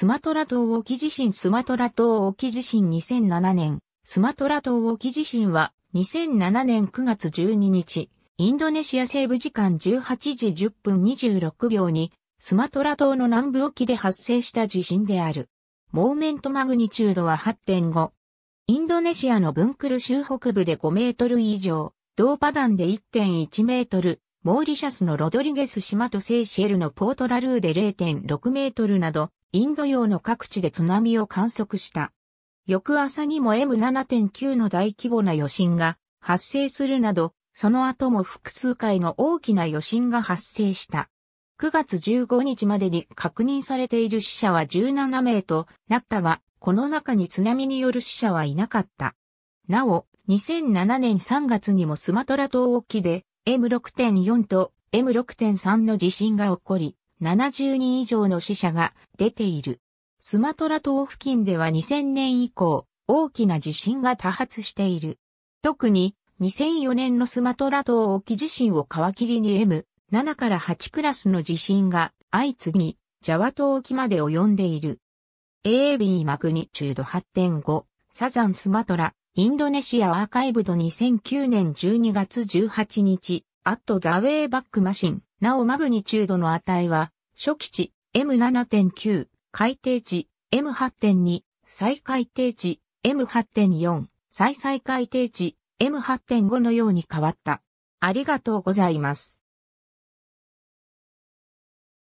スマトラ島沖地震スマトラ島沖地震2007年、スマトラ島沖地震は2007年9月12日、インドネシア西部時間18時10分26秒に、スマトラ島の南部沖で発生した地震である。モーメントマグニチュードは8.5。インドネシアのブンクル州北部で5メートル以上、ドーパダンで1.1メートル、モーリシャスのロドリゲス島とセイシェルのポートラルーで0.6メートルなど、インド洋の各地で津波を観測した。翌朝にも M7.9 の大規模な余震が発生するなど、その後も複数回の大きな余震が発生した。9月15日までに確認されている死者は17名となったが、この中に津波による死者はいなかった。なお、2007年3月にもスマトラ島沖で M6.4 と M6.3 の地震が起こり、70人以上の死者が出ている。スマトラ島付近では2000年以降、大きな地震が多発している。特に2004年のスマトラ島沖地震を皮切りに M7 から8クラスの地震が相次ぎ、ジャワ島沖まで及んでいる。AB マグニチュード8.5、サザンスマトラ、インドネシアアーカイブド2009年12月18日、アットザウェイバックマシン、なおマグニチュードの値は初期値 M7.9、海底値 M8.2、再海底値 M8.4、再再海底値 M8.5 のように変わった。ありがとうございます。